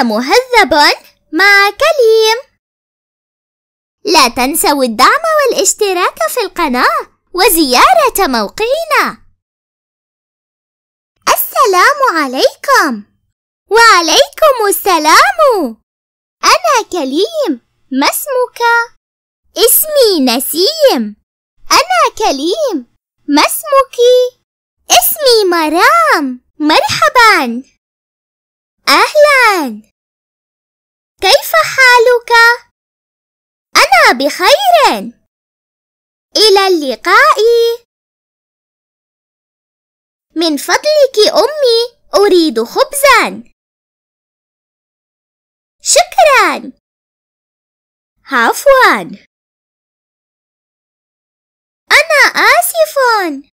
مهذب مع كليم لا تنسوا الدعم والاشتراك في القناة وزيارة موقعنا السلام عليكم وعليكم السلام أنا كليم ما اسمك؟ اسمي نسيم أنا كليم ما اسمك؟ اسمي مرام مرحباً أهلا كيف حالك؟ أنا بخير إلى اللقاء من فضلك أمي أريد خبزا شكرا عفوا أنا آسف